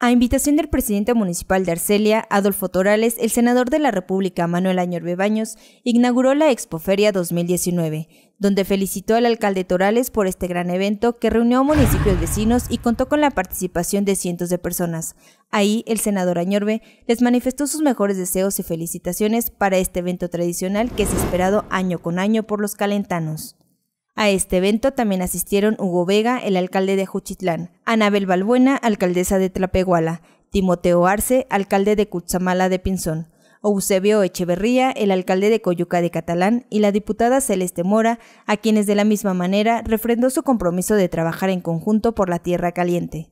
A invitación del presidente municipal de Arcelia, Adolfo Torales, el senador de la República, Manuel Añorbe Baños, inauguró la Expoferia 2019, donde felicitó al alcalde Torales por este gran evento que reunió a municipios vecinos y contó con la participación de cientos de personas. Ahí, el senador Añorbe les manifestó sus mejores deseos y felicitaciones para este evento tradicional que es esperado año con año por los calentanos. A este evento también asistieron Hugo Vega, el alcalde de Juchitlán, Anabel Balbuena, alcaldesa de Trapeguala; Timoteo Arce, alcalde de Cutzamala de Pinzón, Eusebio Echeverría, el alcalde de Coyuca de Catalán, y la diputada Celeste Mora, a quienes de la misma manera refrendó su compromiso de trabajar en conjunto por la tierra caliente.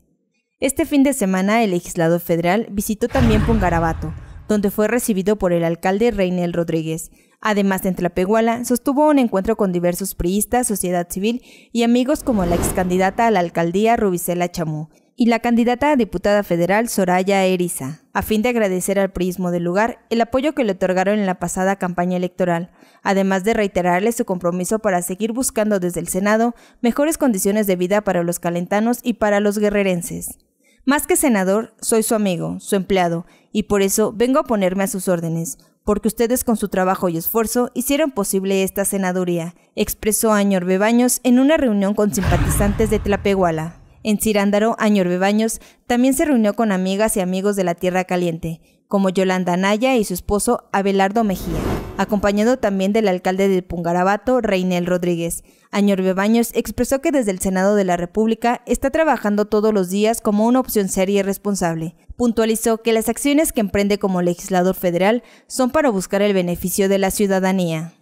Este fin de semana el legislador federal visitó también Pungarabato, donde fue recibido por el alcalde Reinel Rodríguez. Además, en Tlapehuala sostuvo un encuentro con diversos priistas, sociedad civil y amigos como la excandidata a la alcaldía Rubicela Chamú y la candidata a diputada federal Soraya Eriza, a fin de agradecer al priismo del lugar el apoyo que le otorgaron en la pasada campaña electoral, además de reiterarle su compromiso para seguir buscando desde el Senado mejores condiciones de vida para los calentanos y para los guerrerenses. Más que senador, soy su amigo, su empleado, y por eso vengo a ponerme a sus órdenes, porque ustedes con su trabajo y esfuerzo hicieron posible esta senaduría, expresó Añor Bebaños en una reunión con simpatizantes de Tlapehuala. En Cirándaro, Añor Bebaños también se reunió con amigas y amigos de la Tierra Caliente, como Yolanda Anaya y su esposo Abelardo Mejía, acompañado también del alcalde de Pungarabato, Reinel Rodríguez. Añor Bebaños expresó que desde el Senado de la República está trabajando todos los días como una opción seria y responsable. Puntualizó que las acciones que emprende como legislador federal son para buscar el beneficio de la ciudadanía.